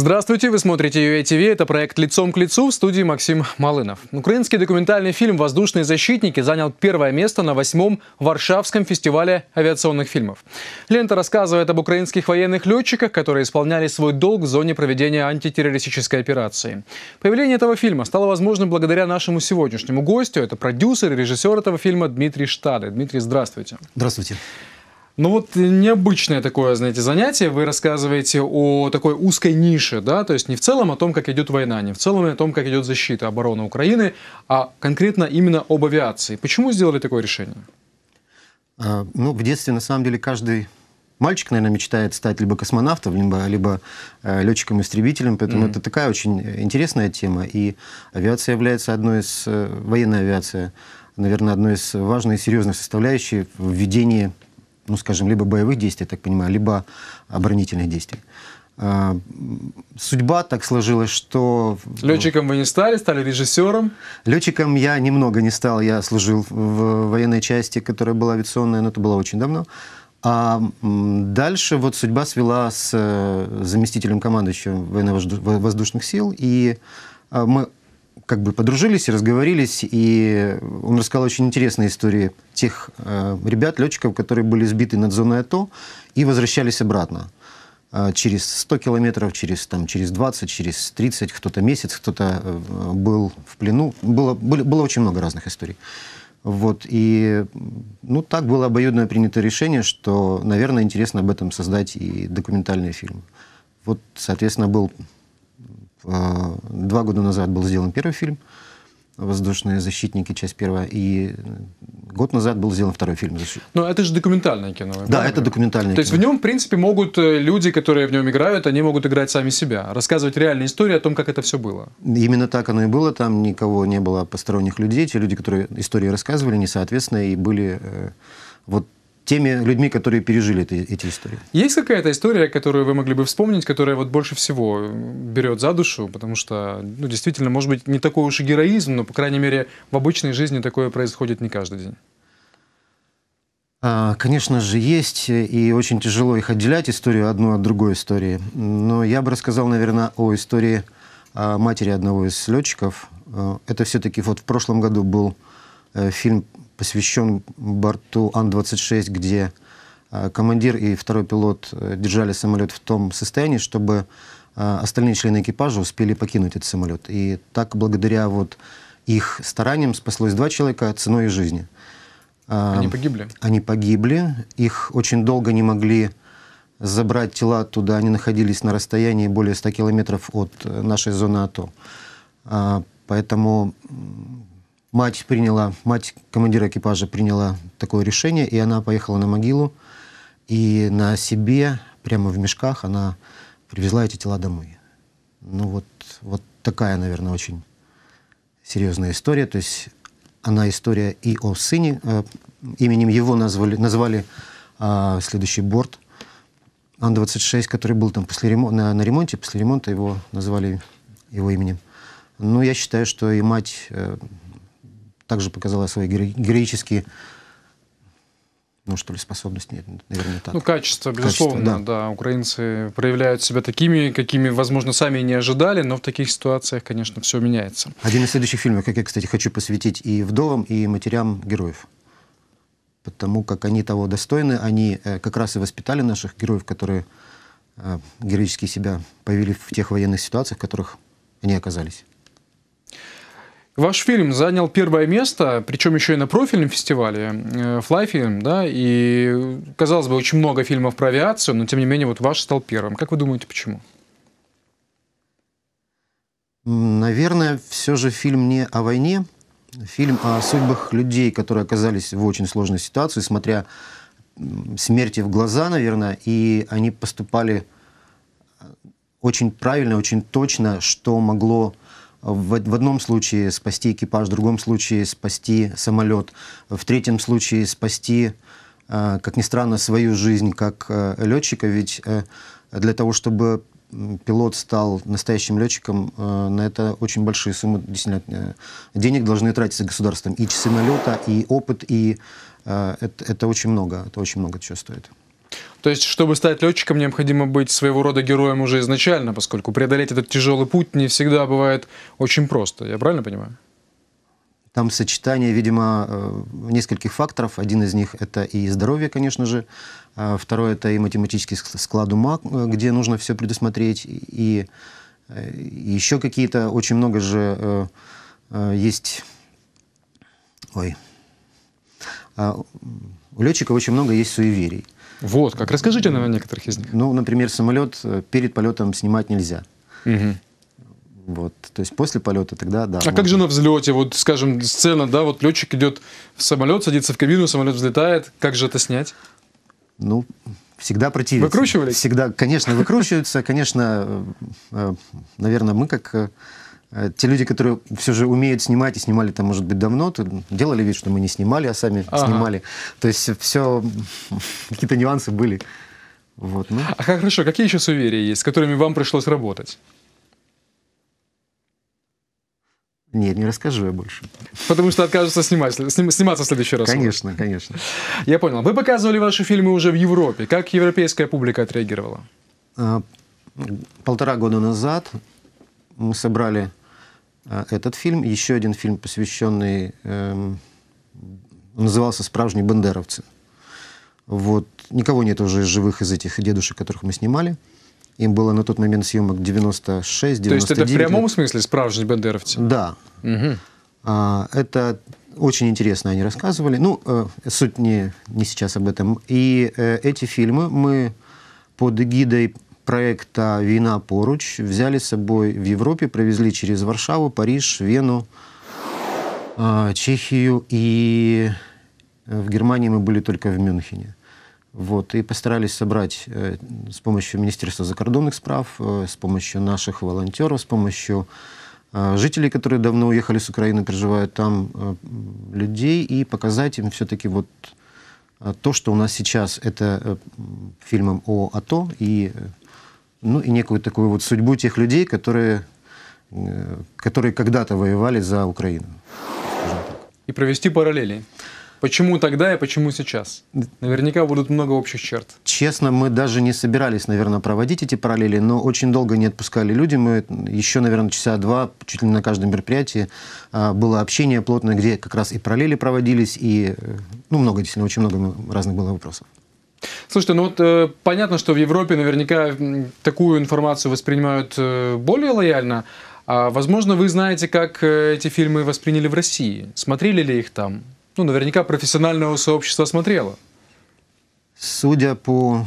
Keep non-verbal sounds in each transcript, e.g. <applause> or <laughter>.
Здравствуйте, вы смотрите UATV, это проект «Лицом к лицу» в студии Максим Малынов. Украинский документальный фильм «Воздушные защитники» занял первое место на восьмом Варшавском фестивале авиационных фильмов. Лента рассказывает об украинских военных летчиках, которые исполняли свой долг в зоне проведения антитеррористической операции. Появление этого фильма стало возможным благодаря нашему сегодняшнему гостю. Это продюсер и режиссер этого фильма Дмитрий Штады. Дмитрий, здравствуйте. Здравствуйте. Ну вот необычное такое, знаете, занятие. Вы рассказываете о такой узкой нише, да, то есть не в целом о том, как идет война, не в целом о том, как идет защита, оборона Украины, а конкретно именно об авиации. Почему сделали такое решение? А, ну, в детстве, на самом деле, каждый мальчик, наверное, мечтает стать либо космонавтом, либо, либо э, летчиком-истребителем, поэтому mm-hmm. это такая очень интересная тема. И авиация является одной из, э, военная авиация, наверное, одной из важных, и серьезной составляющей в ведении ну, скажем, либо боевых действий, я так понимаю, либо оборонительных действий. А, судьба так сложилась, что... Летчиком вы не стали, стали режиссером? Летчиком я немного не стал. Я служил в военной части, которая была авиационная, но это было очень давно. А дальше вот судьба свела с э, заместителем командующего военно-воздушных сил, и э, мы как бы подружились и разговорились, и он рассказал очень интересные истории тех э, ребят, летчиков, которые были сбиты над зоной АТО и возвращались обратно э, через 100 километров, через, там, через 20, через 30, кто-то месяц, кто-то э, был в плену. Было, были, было очень много разных историй. Вот, и ну, так было обоюдное принято решение, что, наверное, интересно об этом создать и документальный фильм. Вот, соответственно, был а, два года назад был сделан первый фильм «Воздушные защитники», часть первая, и год назад был сделан второй фильм «Защитники». Но ну, это же документальное кино. Да, правильно? это документальное То кино. То есть в нем, в принципе, могут э, люди, которые в нем играют, они могут играть сами себя, рассказывать реальные истории о том, как это все было. Именно так оно и было. Там никого не было посторонних людей. Те люди, которые истории рассказывали, несоответственно, и были... Э, вот теми людьми, которые пережили эти, эти истории. Есть какая-то история, которую вы могли бы вспомнить, которая вот больше всего берет за душу, потому что, ну, действительно, может быть, не такой уж и героизм, но, по крайней мере, в обычной жизни такое происходит не каждый день. А, конечно же, есть, и очень тяжело их отделять, историю одну от другой истории. Но я бы рассказал, наверное, о истории а, матери одного из летчиков. А, это все-таки вот в прошлом году был э, фильм посвящен борту Ан-26, где а, командир и второй пилот э, держали самолет в том состоянии, чтобы а, остальные члены экипажа успели покинуть этот самолет. И так, благодаря вот их стараниям, спаслось два человека ценой жизни. А, Они погибли? Они погибли. Их очень долго не могли забрать тела туда. Они находились на расстоянии более 100 километров от э, нашей зоны АТО. Поэтому Мать приняла, мать командира экипажа приняла такое решение, и она поехала на могилу, и на себе, прямо в мешках, она привезла эти тела домой. Ну вот, вот такая, наверное, очень серьезная история. То есть она история и о сыне. Э, именем его назвали, назвали э, следующий борт Ан-26, который был там после ремон на, на ремонте. После ремонта его назвали его именем. Ну я считаю, что и мать э, также показала свои героические ну, что ли, способности, нет, наверное, так. Ну, качество, безусловно, качество, да. да. Украинцы проявляют себя такими, какими, возможно, сами и не ожидали, но в таких ситуациях, конечно, все меняется. Один из следующих фильмов, как я, кстати, хочу посвятить и вдовам, и матерям героев. Потому как они того достойны, они э, как раз и воспитали наших героев, которые э, героически себя повели в тех военных ситуациях, в которых они оказались. Ваш фильм занял первое место, причем еще и на профильном фестивале, э, Flyfilm, да, и, казалось бы, очень много фильмов про авиацию, но, тем не менее, вот ваш стал первым. Как вы думаете, почему? Наверное, все же фильм не о войне, фильм о судьбах людей, которые оказались в очень сложной ситуации, смотря смерти в глаза, наверное, и они поступали э, очень правильно, очень точно, что могло в, в одном случае спасти экипаж, в другом случае спасти самолет, в третьем случае спасти, э, как ни странно, свою жизнь как э, летчика, ведь э, для того, чтобы пилот стал настоящим летчиком, на это очень большие суммы действительно, денег должны тратиться государством. И часы налета, и опыт, и это, это очень много, это очень много чего стоит. То есть, чтобы стать летчиком, необходимо быть своего рода героем уже изначально, поскольку преодолеть этот тяжелый путь не всегда бывает очень просто. Я правильно понимаю? Там сочетание, видимо, э, нескольких факторов. Один из них — это и здоровье, конечно же. А второе — это и математический склад ума, э, где нужно все предусмотреть. И э, еще какие-то... Очень много же есть... Ой. А, у летчика очень много есть суеверий. Вот как. Расскажите нам о некоторых из них. Ну, например, самолет э, перед полетом снимать нельзя. Угу. Вот, то есть после полета тогда, да. А можно. как же на взлете, вот, скажем, сцена, да, вот летчик идет в самолет, садится в кабину, самолет взлетает, как же это снять? Ну, всегда противится. Выкручивались? Всегда, конечно, выкручиваются, конечно, э, э, наверное, мы как Э, те люди, которые все же умеют снимать и снимали там, может быть, давно, то делали вид, что мы не снимали, а сами ага. снимали. То есть все какие-то нюансы были. Вот, ну. А как хорошо, какие еще суверия есть, с которыми вам пришлось работать? Нет, не расскажу я больше. Потому что откажутся снимать, сним, сниматься в следующий раз. Конечно, конечно. Я понял. Вы показывали ваши фильмы уже в Европе. Как европейская публика отреагировала? Э, полтора года назад мы собрали а, этот фильм. Еще один фильм, посвященный... Эм, назывался «Справжние бандеровцы». Вот. Никого нет уже живых из этих дедушек, которых мы снимали. Им было на тот момент съемок 96-99. То есть это в прямом смысле справжние бандеровцы? Да. Угу. А, это очень интересно они рассказывали. Ну, э, суть не, не сейчас об этом. И э, эти фильмы мы под эгидой проекта «Вина поруч» взяли с собой в Европе, провезли через Варшаву, Париж, Вену, а, Чехию, и э, в Германии мы были только в Мюнхене. Вот, и постарались собрать э, с помощью Министерства закордонных справ, э, с помощью наших волонтеров, с помощью э, жителей, которые давно уехали с Украины, проживают там, э, людей, и показать им все-таки вот э, то, что у нас сейчас, это э, фильмом о АТО и э, ну и некую такую вот судьбу тех людей, которые, э, которые когда-то воевали за Украину. И провести параллели. Почему тогда и почему сейчас? Наверняка будут много общих черт. Честно, мы даже не собирались, наверное, проводить эти параллели, но очень долго не отпускали люди. Мы еще, наверное, часа два, чуть ли не на каждом мероприятии, а, было общение плотное, где как раз и параллели проводились, и э, ну, много, действительно, очень много разных было вопросов. Слушайте, ну вот э, понятно, что в Европе наверняка такую информацию воспринимают э, более лояльно. А, возможно, вы знаете, как э, эти фильмы восприняли в России. Смотрели ли их там? Ну, наверняка профессионального сообщества смотрело. Судя по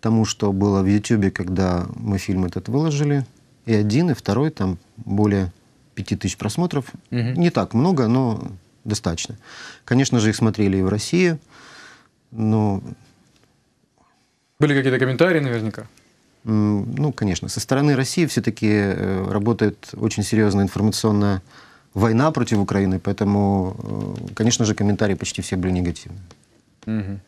тому, что было в Ютьюбе, когда мы фильм этот выложили, и один, и второй, там более пяти тысяч просмотров. Угу. Не так много, но достаточно. Конечно же, их смотрели и в России, но были какие-то комментарии наверняка? Ну, конечно. Со стороны России все-таки э, работает очень серьезная информационная война против Украины, поэтому, э, конечно же, комментарии почти все были негативные. Угу.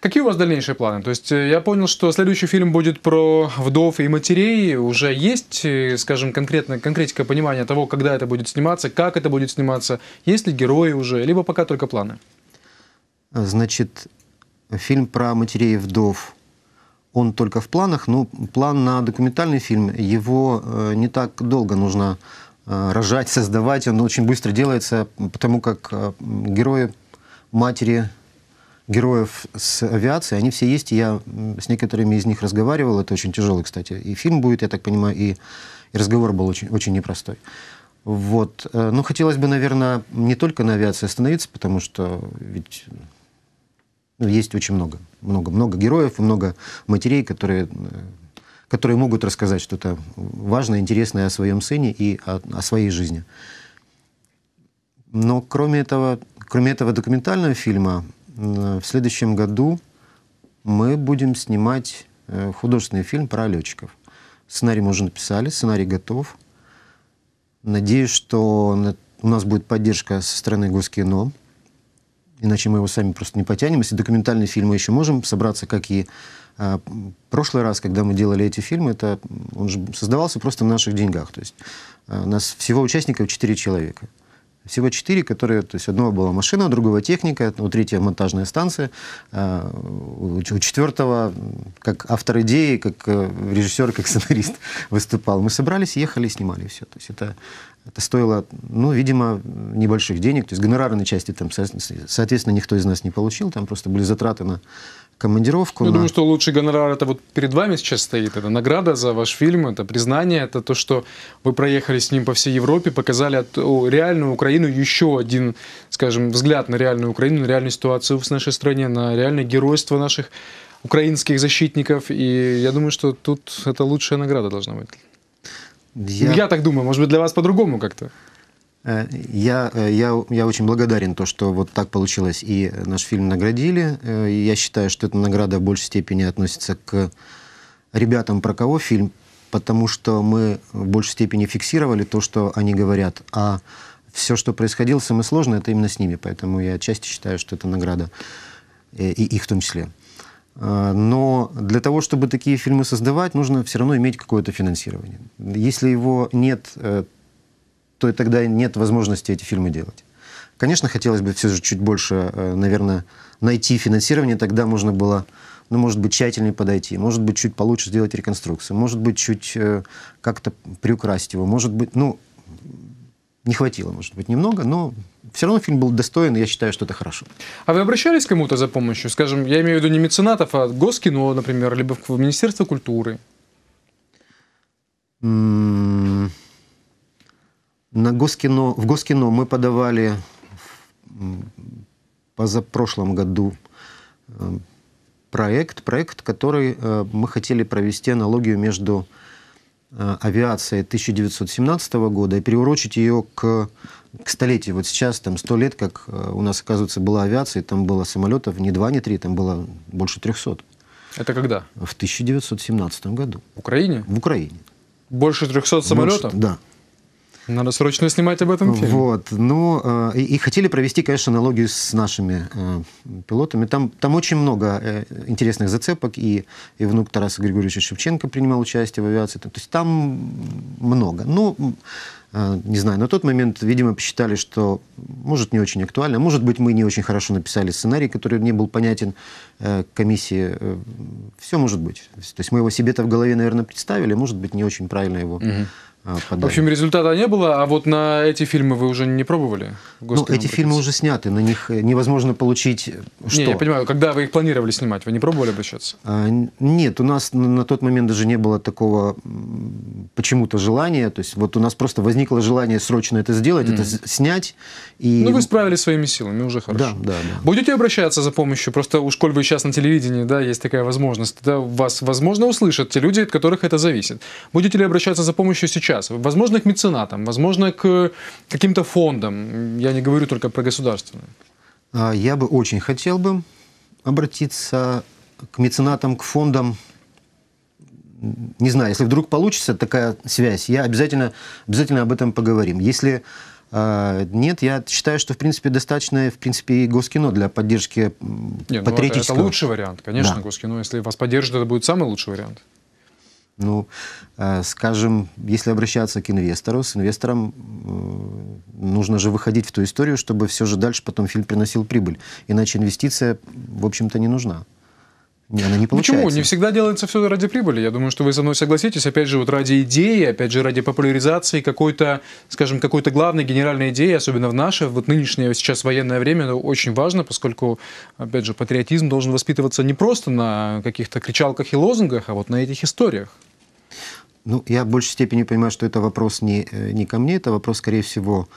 Какие у вас дальнейшие планы? То есть э, я понял, что следующий фильм будет про вдов и матерей. Уже есть, скажем, конкретная конкретика понимания того, когда это будет сниматься, как это будет сниматься, есть ли герои уже, либо пока только планы? Значит, фильм про матерей вдов. Он только в планах, но план на документальный фильм, его э, не так долго нужно э, рожать, <laughs> создавать, он очень быстро делается, потому как э, герои матери героев с авиации, они все есть, и я с некоторыми из них разговаривал, это очень тяжелый, кстати, и фильм будет, я так понимаю, и, и разговор был очень, очень непростой. Вот. Но ну, хотелось бы, наверное, не только на авиации остановиться, потому что ведь ну, есть очень много. Много, много героев и много матерей, которые, которые могут рассказать что-то важное, интересное о своем сыне и о, о своей жизни. Но кроме этого, кроме этого документального фильма, э, в следующем году мы будем снимать э, художественный фильм про летчиков. Сценарий мы уже написали, сценарий готов. Надеюсь, что у нас будет поддержка со стороны Госкино иначе мы его сами просто не потянем. Если документальные фильмы еще можем собраться, как и а, прошлый раз, когда мы делали эти фильмы, это он же создавался просто на наших деньгах. То есть а, нас всего участников 4 человека. Всего четыре, которые, то есть одного была машина, у другого техника, у третьего монтажная станция, а, у четвертого как автор идеи, как э, режиссер, как сценарист <laughs> выступал. Мы собрались, ехали, снимали все. То есть это, это стоило, ну, видимо, небольших денег. То есть гонорарной части там, соответственно, никто из нас не получил, там просто были затраты на командировку. Ну, я на... думаю, что лучший гонорар это вот перед вами сейчас стоит. Это награда за ваш фильм, это признание, это то, что вы проехали с ним по всей Европе, показали реальную Украину, еще один, скажем, взгляд на реальную Украину, на реальную ситуацию в нашей стране, на реальное геройство наших украинских защитников. И я думаю, что тут это лучшая награда должна быть. Я, я так думаю, может быть, для вас по-другому как-то. Э, я, э, я, я очень благодарен то, что вот так получилось, и наш фильм наградили. Э, я считаю, что эта награда в большей степени относится к ребятам, про кого фильм, потому что мы в большей степени фиксировали то, что они говорят, а все, что происходило самое сложное, это именно с ними, поэтому я отчасти считаю, что это награда, и, и их в том числе. Но для того, чтобы такие фильмы создавать, нужно все равно иметь какое-то финансирование. Если его нет, то и тогда нет возможности эти фильмы делать. Конечно, хотелось бы все же чуть больше, э, наверное, найти финансирование, тогда можно было, ну, может быть, тщательнее подойти, может быть, чуть получше сделать реконструкцию, может быть, чуть э, как-то приукрасить его, может быть, ну, не хватило, может быть, немного, но все равно фильм был достоин, и я считаю, что это хорошо. А вы обращались к кому-то за помощью? Скажем, я имею в виду не меценатов, а Госкино, например, либо в Министерство культуры? На Госкино, в Госкино мы подавали позапрошлом году э, проект, проект, который э, мы хотели провести аналогию между э, авиацией 1917 года и приурочить ее к, к столетию. Вот сейчас там сто лет, как у нас, оказывается, была авиация, там было самолетов не два, не три, там было больше 300. Это когда? В 1917 году. В Украине? В Украине. Больше 300 самолетов? Больше, да. Надо срочно снимать об этом фильм. Вот, ну, э, и, и хотели провести, конечно, аналогию с нашими э, пилотами. Там, там очень много э, интересных зацепок, и, и внук Тараса Григорьевича Шевченко принимал участие в авиации. То есть там много. Ну, не знаю, на тот момент, видимо, посчитали, что может не очень актуально, может быть, мы не очень хорошо написали сценарий, который не был понятен э, комиссии. Э, все может быть. То есть мы его себе-то в голове, наверное, представили, может быть, не очень правильно его угу подали. В общем, результата не было, а вот на эти фильмы вы уже не пробовали? Ну, эти фильмы уже сняты, на них э, невозможно получить что? Не, я понимаю, когда вы их планировали снимать, вы не пробовали обращаться? А, нет, у нас на тот момент даже не было такого почему-то желания, то есть вот у нас просто возникло желание срочно это сделать, mm. это снять. И... Ну, вы справились своими силами, уже хорошо. Да, да, да. Будете обращаться за помощью? Просто уж коль вы сейчас на телевидении, да, есть такая возможность, да, вас, возможно, услышат те люди, от которых это зависит. Будете ли обращаться за помощью сейчас? сейчас? Возможно, к меценатам, возможно, к каким-то фондам. Я не говорю только про государственные. А, я бы очень хотел бы обратиться к меценатам, к фондам. Не знаю, если вдруг получится такая связь, я обязательно, обязательно об этом поговорим. Если а, нет, я считаю, что, в принципе, достаточно, в принципе, и Госкино для поддержки Нет, ну, патриотического. это лучший вариант, конечно, да. Госкино. Если вас поддержат, это будет самый лучший вариант. Ну, э, скажем, если обращаться к инвестору, с инвестором э, нужно же выходить в ту историю, чтобы все же дальше потом фильм приносил прибыль. Иначе инвестиция, в общем-то, не нужна она не получается. Ну, почему? Не всегда делается все ради прибыли. Я думаю, что вы со мной согласитесь. Опять же, вот ради идеи, опять же, ради популяризации какой-то, скажем, какой-то главной генеральной идеи, особенно в наше, вот нынешнее сейчас военное время, это очень важно, поскольку, опять же, патриотизм должен воспитываться не просто на каких-то кричалках и лозунгах, а вот на этих историях. Ну, я в большей степени понимаю, что это вопрос не, э, не ко мне, это вопрос, скорее всего,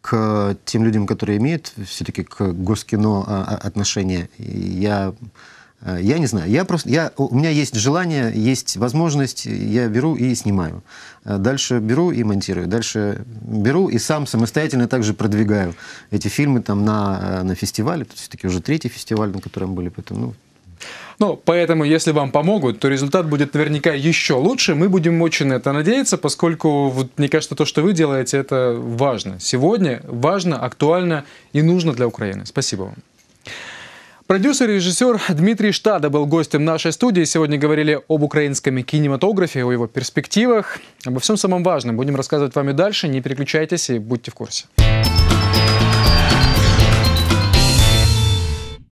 к тем людям, которые имеют все-таки к госкино а, а, отношение. я Э, я не знаю. Я просто, я, у меня есть желание, есть возможность, я беру и снимаю. Э, дальше беру и монтирую. Дальше беру и сам самостоятельно также продвигаю эти фильмы там на, э, на фестивале. Тут все-таки уже третий фестиваль, на котором были, поэтому ну, ну, поэтому, если вам помогут, то результат будет наверняка еще лучше. Мы будем очень на это надеяться, поскольку, вот, мне кажется, то, что вы делаете, это важно. Сегодня важно, актуально и нужно для Украины. Спасибо вам. Продюсер и режиссер Дмитрий Штада был гостем нашей студии. Сегодня говорили об украинском кинематографе, о его перспективах, обо всем самом важном. Будем рассказывать вам и дальше. Не переключайтесь и будьте в курсе.